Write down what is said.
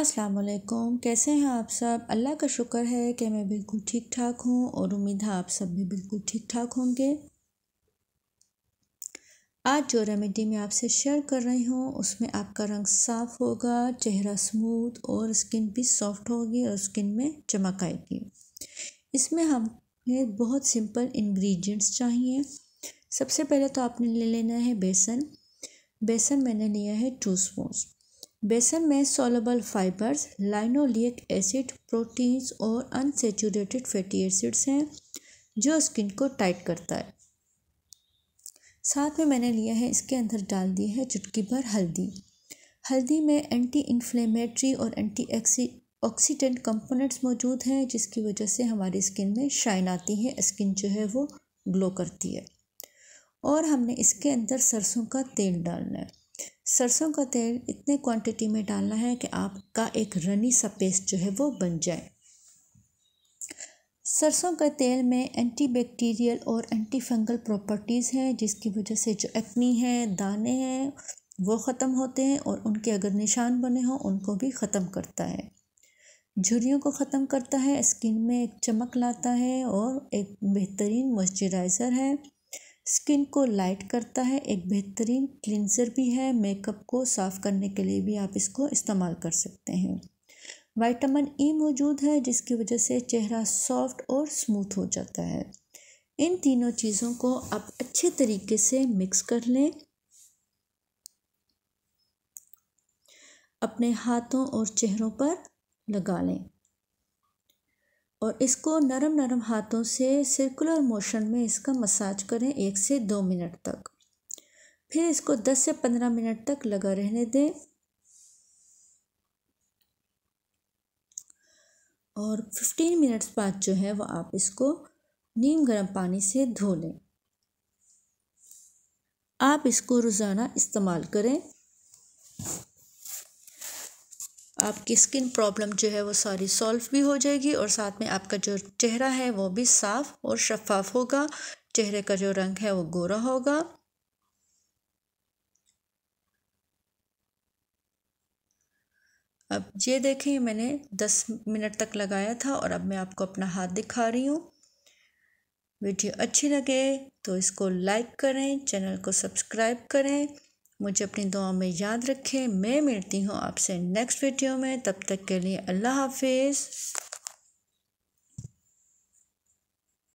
अस्सलाम वालेकुम कैसे हैं आप सब अल्लाह का शुक्र है कि मैं बिल्कुल ठीक ठाक हूँ और उम्मीद है आप सब भी बिल्कुल ठीक ठाक होंगे आज जो रेमेडी मैं आपसे शेयर कर रही हूँ उसमें आपका रंग साफ़ होगा चेहरा स्मूथ और स्किन भी सॉफ्ट होगी और स्किन में चमक आएगी इसमें हमें बहुत सिंपल इंग्रेडिएंट्स चाहिए सबसे पहले तो आपने ले लेना है बेसन बेसन मैंने लिया है टू स्पून बेसन में soluble fibres linoleic acid proteins और अनसेचूरेटेड फैटी एसिड्स हैं जो स्किन को टाइट करता है साथ में मैंने लिया है इसके अंदर डाल दी है चुटकी भर हल्दी हल्दी में एंटी इन्फ्लेमेटरी और एंटी ऑक्सीडेंट कंपोनेंट्स मौजूद हैं जिसकी वजह से हमारी स्किन में शाइन आती है स्किन जो है वो ग्लो करती है और हमने इसके अंदर सरसों का तेल डालना है सरसों का तेल इतने क्वांटिटी में डालना है कि आपका एक रनी सा पेस्ट जो है वो बन जाए सरसों का तेल में एंटीबैक्टीरियल और एंटी फंगल प्रॉपर्टीज़ हैं जिसकी वजह से जो एक्नी हैं दाने हैं वो ख़त्म होते हैं और उनके अगर निशान बने हों उनको भी ख़त्म करता है झुरियों को ख़त्म करता है स्किन में एक चमक लाता है और एक बेहतरीन मॉइस्चराइज़र है स्किन को लाइट करता है एक बेहतरीन क्लिनजर भी है मेकअप को साफ़ करने के लिए भी आप इसको इस्तेमाल कर सकते हैं विटामिन ई मौजूद है जिसकी वजह से चेहरा सॉफ्ट और स्मूथ हो जाता है इन तीनों चीज़ों को आप अच्छे तरीके से मिक्स कर लें अपने हाथों और चेहरों पर लगा लें और इसको नरम नरम हाथों से सर्कुलर मोशन में इसका मसाज करें एक से दो मिनट तक फिर इसको दस से पंद्रह मिनट तक लगा रहने दें और फिफ्टीन मिनट्स बाद जो है वो आप इसको नीम गर्म पानी से धो लें आप इसको रोज़ाना इस्तेमाल करें आपकी स्किन प्रॉब्लम जो है वो सारी सॉल्व भी हो जाएगी और साथ में आपका जो चेहरा है वो भी साफ़ और शफाफ होगा चेहरे का जो रंग है वो गोरा होगा अब ये देखें मैंने दस मिनट तक लगाया था और अब मैं आपको अपना हाथ दिखा रही हूँ वीडियो अच्छी लगे तो इसको लाइक करें चैनल को सब्सक्राइब करें मुझे अपनी दुआ में याद रखें मैं मिलती हूँ आपसे नेक्स्ट वीडियो में तब तक के लिए अल्लाह हाफिज़